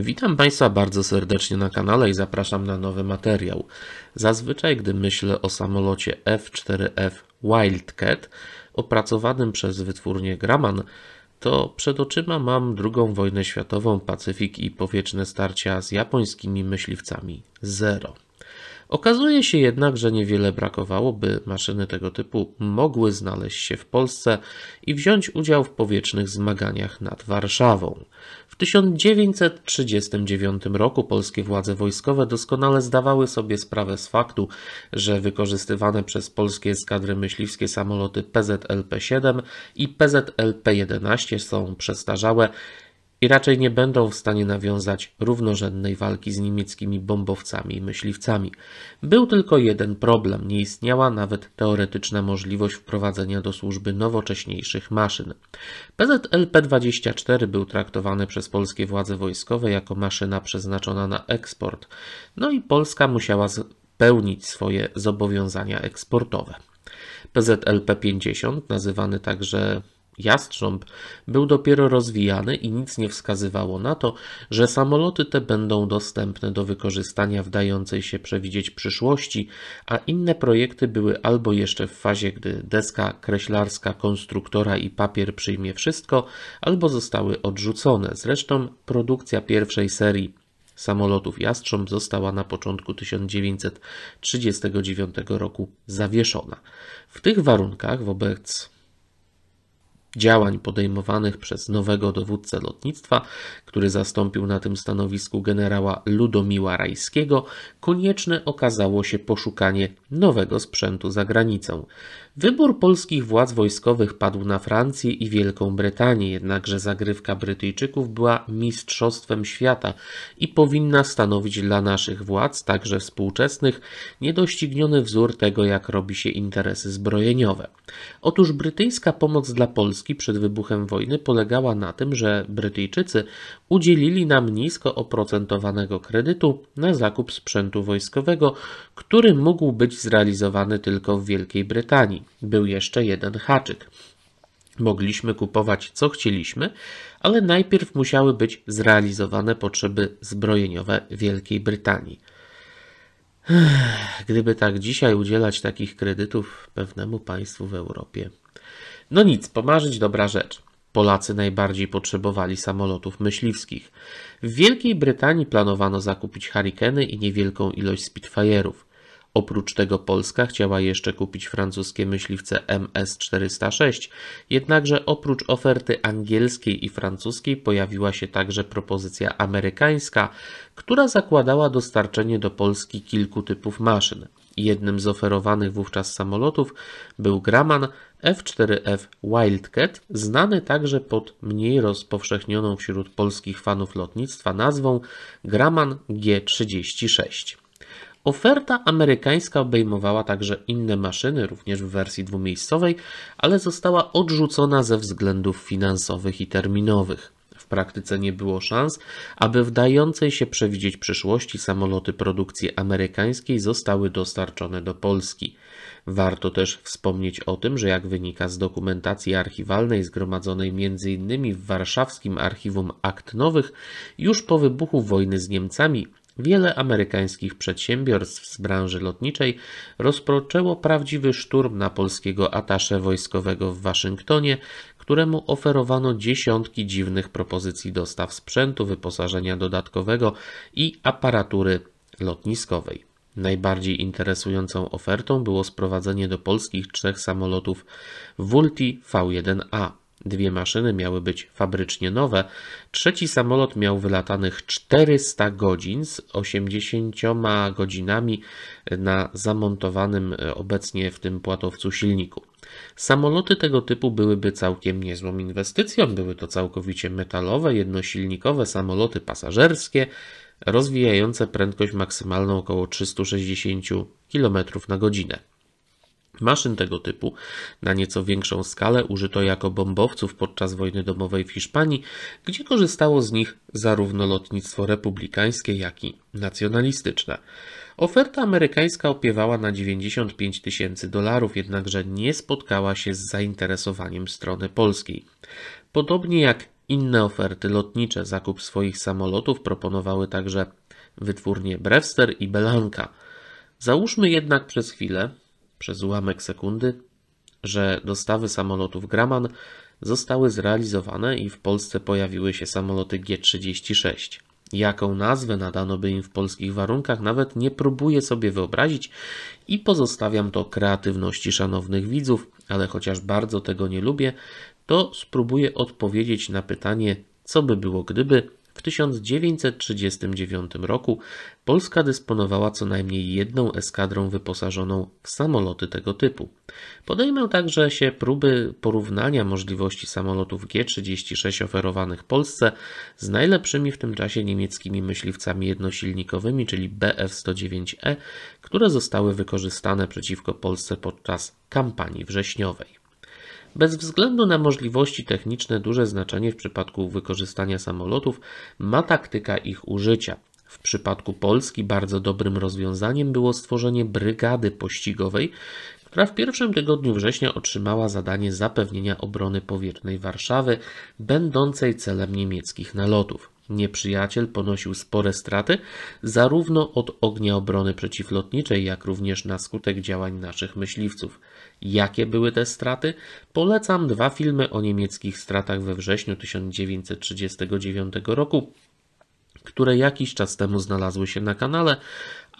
Witam Państwa bardzo serdecznie na kanale i zapraszam na nowy materiał. Zazwyczaj, gdy myślę o samolocie F4F Wildcat opracowanym przez wytwórnię Graman, to przed oczyma mam II wojnę światową, Pacyfik i powietrzne starcia z japońskimi myśliwcami Zero. Okazuje się jednak, że niewiele brakowało, by maszyny tego typu mogły znaleźć się w Polsce i wziąć udział w powietrznych zmaganiach nad Warszawą. W 1939 roku polskie władze wojskowe doskonale zdawały sobie sprawę z faktu, że wykorzystywane przez polskie eskadry myśliwskie samoloty PZLP-7 i PZLP-11 są przestarzałe i raczej nie będą w stanie nawiązać równorzędnej walki z niemieckimi bombowcami i myśliwcami. Był tylko jeden problem: nie istniała nawet teoretyczna możliwość wprowadzenia do służby nowocześniejszych maszyn. PZLP-24 był traktowany przez polskie władze wojskowe jako maszyna przeznaczona na eksport, no i Polska musiała spełnić swoje zobowiązania eksportowe. PZLP-50, nazywany także Jastrząb był dopiero rozwijany i nic nie wskazywało na to, że samoloty te będą dostępne do wykorzystania w dającej się przewidzieć przyszłości, a inne projekty były albo jeszcze w fazie, gdy deska kreślarska konstruktora i papier przyjmie wszystko, albo zostały odrzucone. Zresztą produkcja pierwszej serii samolotów Jastrząb została na początku 1939 roku zawieszona. W tych warunkach wobec działań podejmowanych przez nowego dowódcę lotnictwa, który zastąpił na tym stanowisku generała Ludomiła Rajskiego, konieczne okazało się poszukanie nowego sprzętu za granicą. Wybór polskich władz wojskowych padł na Francję i Wielką Brytanię, jednakże zagrywka Brytyjczyków była mistrzostwem świata i powinna stanowić dla naszych władz, także współczesnych, niedościgniony wzór tego, jak robi się interesy zbrojeniowe. Otóż brytyjska pomoc dla Polski przed wybuchem wojny polegała na tym, że Brytyjczycy udzielili nam nisko oprocentowanego kredytu na zakup sprzętu wojskowego, który mógł być zrealizowany tylko w Wielkiej Brytanii był jeszcze jeden haczyk. Mogliśmy kupować co chcieliśmy, ale najpierw musiały być zrealizowane potrzeby zbrojeniowe Wielkiej Brytanii. Gdyby tak dzisiaj udzielać takich kredytów pewnemu państwu w Europie. No nic, pomarzyć dobra rzecz. Polacy najbardziej potrzebowali samolotów myśliwskich. W Wielkiej Brytanii planowano zakupić harikeny i niewielką ilość Spitfire'ów. Oprócz tego Polska chciała jeszcze kupić francuskie myśliwce MS-406, jednakże oprócz oferty angielskiej i francuskiej pojawiła się także propozycja amerykańska, która zakładała dostarczenie do Polski kilku typów maszyn. Jednym z oferowanych wówczas samolotów był Graman F4F Wildcat, znany także pod mniej rozpowszechnioną wśród polskich fanów lotnictwa nazwą Graman G36. Oferta amerykańska obejmowała także inne maszyny, również w wersji dwumiejscowej, ale została odrzucona ze względów finansowych i terminowych. W praktyce nie było szans, aby w dającej się przewidzieć przyszłości samoloty produkcji amerykańskiej zostały dostarczone do Polski. Warto też wspomnieć o tym, że jak wynika z dokumentacji archiwalnej zgromadzonej m.in. w warszawskim archiwum akt nowych, już po wybuchu wojny z Niemcami Wiele amerykańskich przedsiębiorstw z branży lotniczej rozpoczęło prawdziwy szturm na polskiego atasze wojskowego w Waszyngtonie, któremu oferowano dziesiątki dziwnych propozycji dostaw sprzętu, wyposażenia dodatkowego i aparatury lotniskowej. Najbardziej interesującą ofertą było sprowadzenie do polskich trzech samolotów Vulti V1A. Dwie maszyny miały być fabrycznie nowe. Trzeci samolot miał wylatanych 400 godzin z 80 godzinami na zamontowanym e, obecnie w tym płatowcu silniku. Samoloty tego typu byłyby całkiem niezłą inwestycją. Były to całkowicie metalowe, jednosilnikowe samoloty pasażerskie rozwijające prędkość maksymalną około 360 km na godzinę. Maszyn tego typu na nieco większą skalę użyto jako bombowców podczas wojny domowej w Hiszpanii, gdzie korzystało z nich zarówno lotnictwo republikańskie, jak i nacjonalistyczne. Oferta amerykańska opiewała na 95 tysięcy dolarów, jednakże nie spotkała się z zainteresowaniem strony polskiej. Podobnie jak inne oferty lotnicze, zakup swoich samolotów proponowały także wytwórnie Brewster i Belanka. Załóżmy jednak przez chwilę, przez ułamek sekundy, że dostawy samolotów Graman zostały zrealizowane i w Polsce pojawiły się samoloty G36. Jaką nazwę nadano by im w polskich warunkach, nawet nie próbuję sobie wyobrazić i pozostawiam to kreatywności szanownych widzów, ale chociaż bardzo tego nie lubię, to spróbuję odpowiedzieć na pytanie, co by było gdyby w 1939 roku Polska dysponowała co najmniej jedną eskadrą wyposażoną w samoloty tego typu. Podejmę także się próby porównania możliwości samolotów G-36 oferowanych Polsce z najlepszymi w tym czasie niemieckimi myśliwcami jednosilnikowymi, czyli BF-109E, które zostały wykorzystane przeciwko Polsce podczas kampanii wrześniowej. Bez względu na możliwości techniczne, duże znaczenie w przypadku wykorzystania samolotów ma taktyka ich użycia. W przypadku Polski bardzo dobrym rozwiązaniem było stworzenie brygady pościgowej, która w pierwszym tygodniu września otrzymała zadanie zapewnienia obrony powietrznej Warszawy, będącej celem niemieckich nalotów. Nieprzyjaciel ponosił spore straty zarówno od ognia obrony przeciwlotniczej, jak również na skutek działań naszych myśliwców. Jakie były te straty? Polecam dwa filmy o niemieckich stratach we wrześniu 1939 roku, które jakiś czas temu znalazły się na kanale,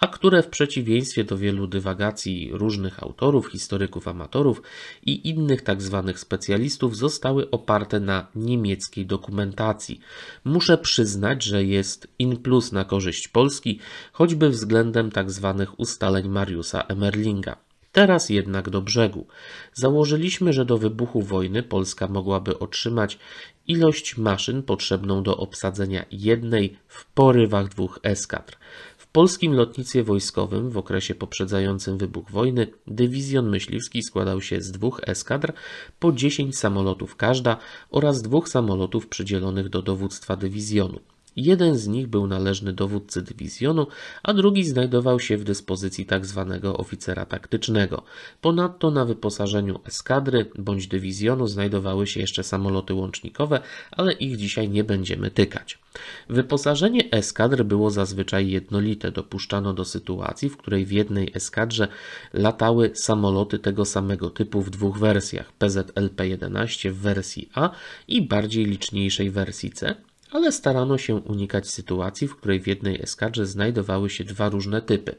a które w przeciwieństwie do wielu dywagacji różnych autorów, historyków, amatorów i innych tak zwanych specjalistów zostały oparte na niemieckiej dokumentacji. Muszę przyznać, że jest in plus na korzyść Polski, choćby względem tak zwanych ustaleń Mariusza Emerlinga. Teraz jednak do brzegu. Założyliśmy, że do wybuchu wojny Polska mogłaby otrzymać ilość maszyn potrzebną do obsadzenia jednej w porywach dwóch eskadr. W polskim lotnictwie wojskowym w okresie poprzedzającym wybuch wojny dywizjon myśliwski składał się z dwóch eskadr po 10 samolotów każda oraz dwóch samolotów przydzielonych do dowództwa dywizjonu. Jeden z nich był należny dowódcy dywizjonu, a drugi znajdował się w dyspozycji tzw. Tak oficera taktycznego. Ponadto na wyposażeniu eskadry bądź dywizjonu znajdowały się jeszcze samoloty łącznikowe, ale ich dzisiaj nie będziemy tykać. Wyposażenie eskadr było zazwyczaj jednolite. Dopuszczano do sytuacji, w której w jednej eskadrze latały samoloty tego samego typu w dwóch wersjach: PZLP-11 w wersji A i bardziej liczniejszej wersji C ale starano się unikać sytuacji, w której w jednej eskadrze znajdowały się dwa różne typy.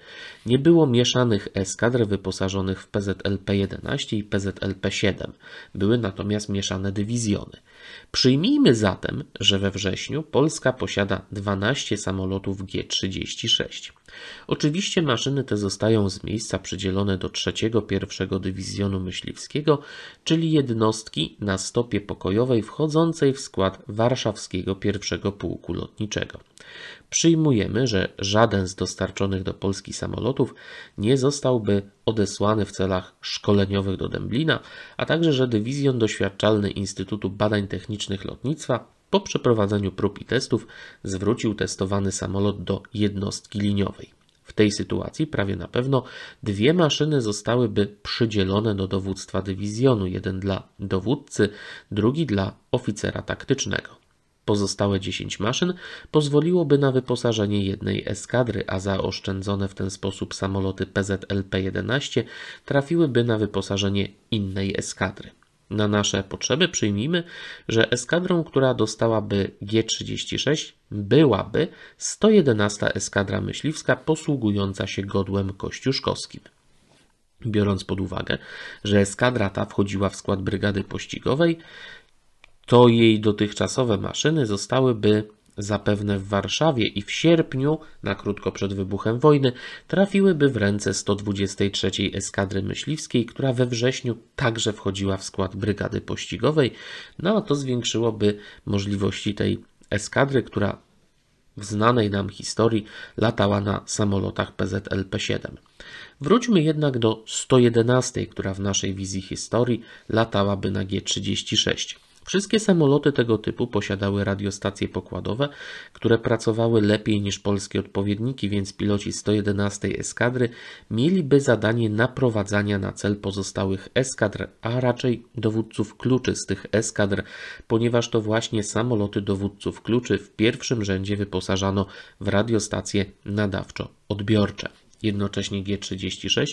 Nie było mieszanych eskadr wyposażonych w PZLP-11 i PZLP-7, były natomiast mieszane dywizjony. Przyjmijmy zatem, że we wrześniu Polska posiada 12 samolotów G-36. Oczywiście maszyny te zostają z miejsca przydzielone do 3 pierwszego Dywizjonu Myśliwskiego, czyli jednostki na stopie pokojowej wchodzącej w skład warszawskiego I pierwszego pułku lotniczego. Przyjmujemy, że żaden z dostarczonych do Polski samolotów nie zostałby odesłany w celach szkoleniowych do Dęblina, a także, że Dywizjon Doświadczalny Instytutu Badań Technicznych Lotnictwa po przeprowadzeniu prób i testów zwrócił testowany samolot do jednostki liniowej. W tej sytuacji prawie na pewno dwie maszyny zostałyby przydzielone do dowództwa dywizjonu, jeden dla dowódcy, drugi dla oficera taktycznego. Pozostałe 10 maszyn pozwoliłoby na wyposażenie jednej eskadry, a zaoszczędzone w ten sposób samoloty PZLP-11 trafiłyby na wyposażenie innej eskadry. Na nasze potrzeby przyjmijmy, że eskadrą, która dostałaby G36, byłaby 111 Eskadra Myśliwska posługująca się godłem kościuszkowskim. Biorąc pod uwagę, że eskadra ta wchodziła w skład brygady pościgowej, to jej dotychczasowe maszyny zostałyby zapewne w Warszawie i w sierpniu, na krótko przed wybuchem wojny, trafiłyby w ręce 123 Eskadry Myśliwskiej, która we wrześniu także wchodziła w skład brygady pościgowej, no a to zwiększyłoby możliwości tej eskadry, która w znanej nam historii latała na samolotach PZLP-7. Wróćmy jednak do 111, która w naszej wizji historii latałaby na G36. Wszystkie samoloty tego typu posiadały radiostacje pokładowe, które pracowały lepiej niż polskie odpowiedniki, więc piloci 111 eskadry mieliby zadanie naprowadzania na cel pozostałych eskadr, a raczej dowódców kluczy z tych eskadr, ponieważ to właśnie samoloty dowódców kluczy w pierwszym rzędzie wyposażano w radiostacje nadawczo-odbiorcze jednocześnie G-36,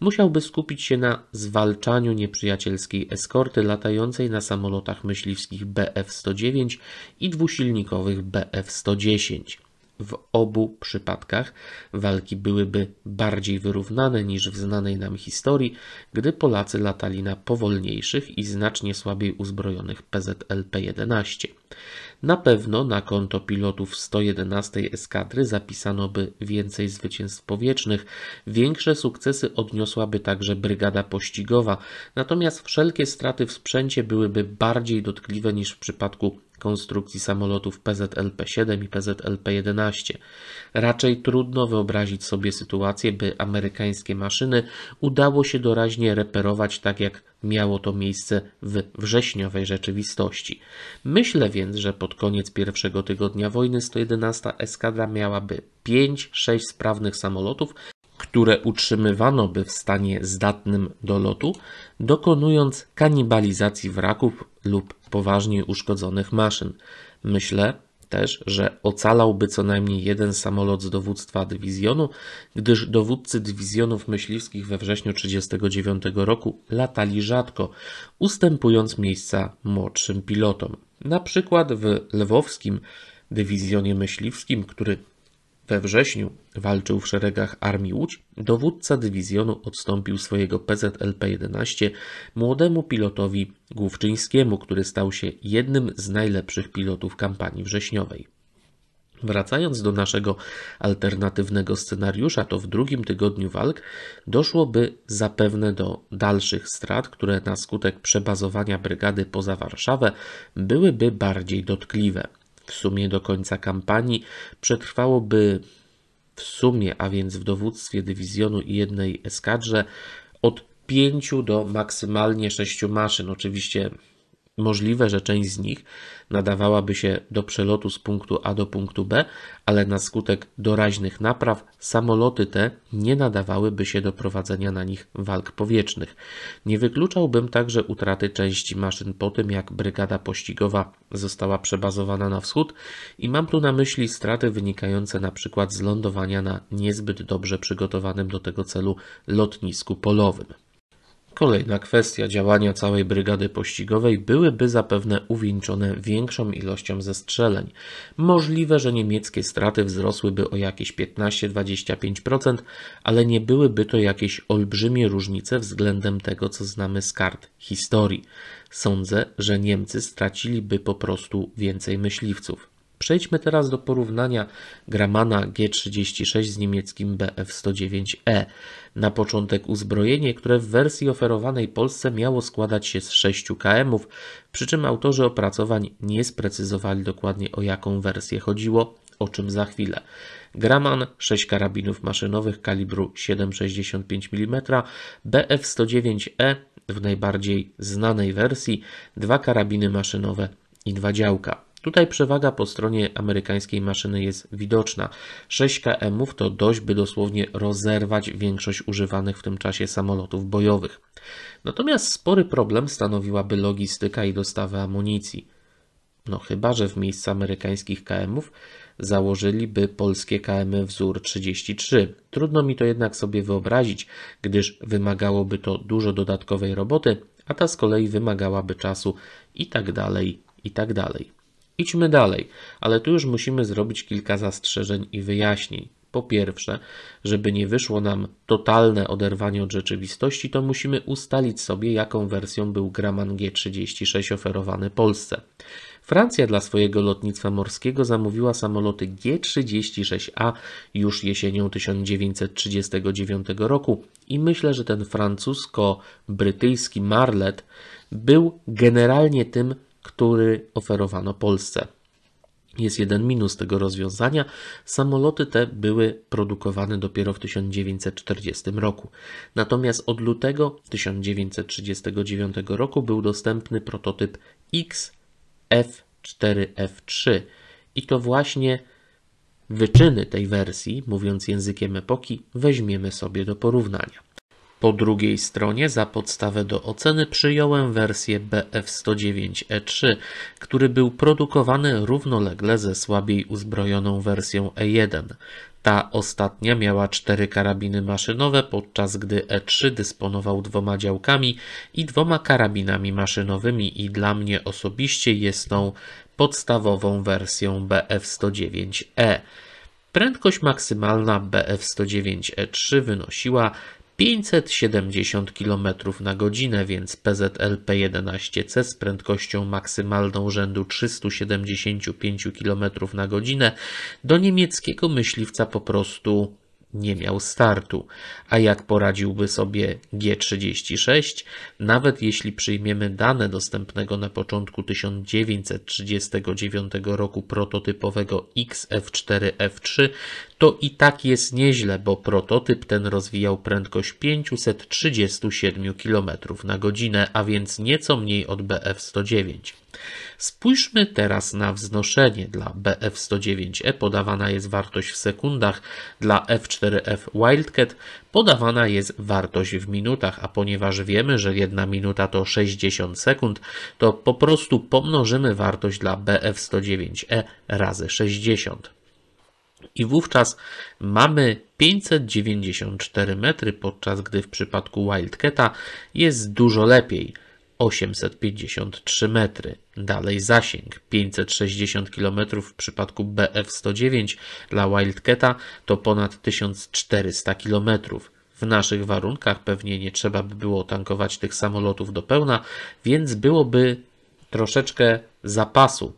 musiałby skupić się na zwalczaniu nieprzyjacielskiej eskorty latającej na samolotach myśliwskich BF-109 i dwusilnikowych BF-110. W obu przypadkach walki byłyby bardziej wyrównane niż w znanej nam historii, gdy Polacy latali na powolniejszych i znacznie słabiej uzbrojonych PZL-P11. Na pewno na konto pilotów 111 eskadry zapisano by więcej zwycięstw powietrznych. Większe sukcesy odniosłaby także brygada pościgowa, natomiast wszelkie straty w sprzęcie byłyby bardziej dotkliwe niż w przypadku konstrukcji samolotów PZLP-7 i PZLP-11. Raczej trudno wyobrazić sobie sytuację, by amerykańskie maszyny udało się doraźnie reperować tak jak miało to miejsce w wrześniowej rzeczywistości. Myślę więc, że pod koniec pierwszego tygodnia wojny 111 eskadra miałaby 5-6 sprawnych samolotów, które utrzymywano by w stanie zdatnym do lotu, dokonując kanibalizacji wraków lub poważnie uszkodzonych maszyn. Myślę też, że ocalałby co najmniej jeden samolot z dowództwa dywizjonu, gdyż dowódcy dywizjonów myśliwskich we wrześniu 1939 roku latali rzadko, ustępując miejsca młodszym pilotom. Na przykład w lwowskim dywizjonie myśliwskim, który we wrześniu walczył w szeregach Armii Łódź. Dowódca dywizjonu odstąpił swojego PZLP-11 młodemu pilotowi Główczyńskiemu, który stał się jednym z najlepszych pilotów kampanii wrześniowej. Wracając do naszego alternatywnego scenariusza, to w drugim tygodniu walk doszłoby zapewne do dalszych strat, które na skutek przebazowania brygady poza Warszawę byłyby bardziej dotkliwe w sumie do końca kampanii przetrwałoby w sumie, a więc w dowództwie dywizjonu i jednej eskadrze od 5 do maksymalnie 6 maszyn. Oczywiście Możliwe, że część z nich nadawałaby się do przelotu z punktu A do punktu B, ale na skutek doraźnych napraw samoloty te nie nadawałyby się do prowadzenia na nich walk powietrznych. Nie wykluczałbym także utraty części maszyn po tym, jak brygada pościgowa została przebazowana na wschód i mam tu na myśli straty wynikające na przykład z lądowania na niezbyt dobrze przygotowanym do tego celu lotnisku polowym. Kolejna kwestia, działania całej brygady pościgowej byłyby zapewne uwieńczone większą ilością zestrzeleń. Możliwe, że niemieckie straty wzrosłyby o jakieś 15-25%, ale nie byłyby to jakieś olbrzymie różnice względem tego, co znamy z kart historii. Sądzę, że Niemcy straciliby po prostu więcej myśliwców. Przejdźmy teraz do porównania Gramana G36 z niemieckim BF109E. Na początek uzbrojenie, które w wersji oferowanej Polsce miało składać się z 6 km, przy czym autorzy opracowań nie sprecyzowali dokładnie o jaką wersję chodziło, o czym za chwilę. Graman 6 karabinów maszynowych kalibru 7,65 mm, BF109E w najbardziej znanej wersji, dwa karabiny maszynowe i dwa działka. Tutaj przewaga po stronie amerykańskiej maszyny jest widoczna. 6 km to dość, by dosłownie rozerwać większość używanych w tym czasie samolotów bojowych. Natomiast spory problem stanowiłaby logistyka i dostawa amunicji. No chyba, że w miejscu amerykańskich km założyliby polskie KM wzór 33. Trudno mi to jednak sobie wyobrazić, gdyż wymagałoby to dużo dodatkowej roboty, a ta z kolei wymagałaby czasu i tak dalej, i tak dalej. Idźmy dalej, ale tu już musimy zrobić kilka zastrzeżeń i wyjaśnień. Po pierwsze, żeby nie wyszło nam totalne oderwanie od rzeczywistości, to musimy ustalić sobie, jaką wersją był Graman G36 oferowany Polsce. Francja dla swojego lotnictwa morskiego zamówiła samoloty G36A już jesienią 1939 roku i myślę, że ten francusko-brytyjski Marlet był generalnie tym który oferowano Polsce. Jest jeden minus tego rozwiązania. Samoloty te były produkowane dopiero w 1940 roku. Natomiast od lutego 1939 roku był dostępny prototyp XF4F3. I to właśnie wyczyny tej wersji, mówiąc językiem epoki, weźmiemy sobie do porównania. Po drugiej stronie za podstawę do oceny przyjąłem wersję BF109E3, e który był produkowany równolegle ze słabiej uzbrojoną wersją E1. Ta ostatnia miała cztery karabiny maszynowe, podczas gdy E3 dysponował dwoma działkami i dwoma karabinami maszynowymi i dla mnie osobiście jest tą podstawową wersją BF109E. Prędkość maksymalna BF109E3 e wynosiła 570 km na godzinę, więc PZLP-11C z prędkością maksymalną rzędu 375 km na godzinę do niemieckiego myśliwca po prostu nie miał startu. A jak poradziłby sobie G36? Nawet jeśli przyjmiemy dane dostępnego na początku 1939 roku prototypowego XF4F3, to i tak jest nieźle, bo prototyp ten rozwijał prędkość 537 km na godzinę, a więc nieco mniej od BF109. Spójrzmy teraz na wznoszenie. Dla BF109E podawana jest wartość w sekundach, dla F4F Wildcat podawana jest wartość w minutach, a ponieważ wiemy, że jedna minuta to 60 sekund, to po prostu pomnożymy wartość dla BF109E razy 60. I wówczas mamy 594 metry, podczas gdy w przypadku Wildcata jest dużo lepiej – 853 metry. Dalej zasięg 560 km w przypadku BF-109 dla Wildcata to ponad 1400 km. W naszych warunkach pewnie nie trzeba by było tankować tych samolotów do pełna, więc byłoby troszeczkę zapasu.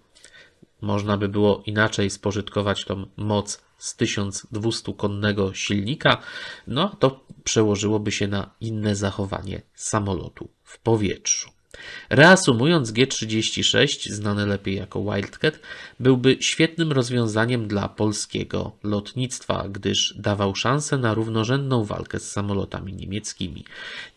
Można by było inaczej spożytkować tą moc z 1200-konnego silnika, no to przełożyłoby się na inne zachowanie samolotu w powietrzu. Reasumując, G36, znany lepiej jako Wildcat, byłby świetnym rozwiązaniem dla polskiego lotnictwa, gdyż dawał szansę na równorzędną walkę z samolotami niemieckimi.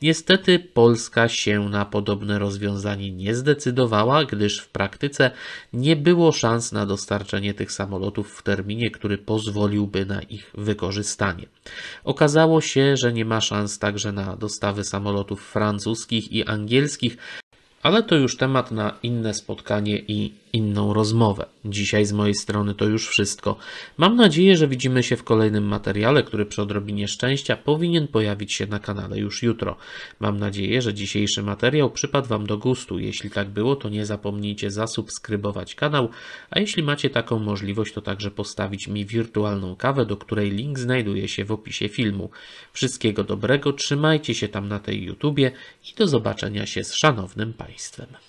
Niestety Polska się na podobne rozwiązanie nie zdecydowała, gdyż w praktyce nie było szans na dostarczenie tych samolotów w terminie, który pozwoliłby na ich wykorzystanie. Okazało się, że nie ma szans także na dostawy samolotów francuskich i angielskich, ale to już temat na inne spotkanie i inną rozmowę. Dzisiaj z mojej strony to już wszystko. Mam nadzieję, że widzimy się w kolejnym materiale, który przy odrobinie szczęścia powinien pojawić się na kanale już jutro. Mam nadzieję, że dzisiejszy materiał przypadł Wam do gustu. Jeśli tak było, to nie zapomnijcie zasubskrybować kanał, a jeśli macie taką możliwość, to także postawić mi wirtualną kawę, do której link znajduje się w opisie filmu. Wszystkiego dobrego, trzymajcie się tam na tej YouTubie i do zobaczenia się z szanownym Państwem.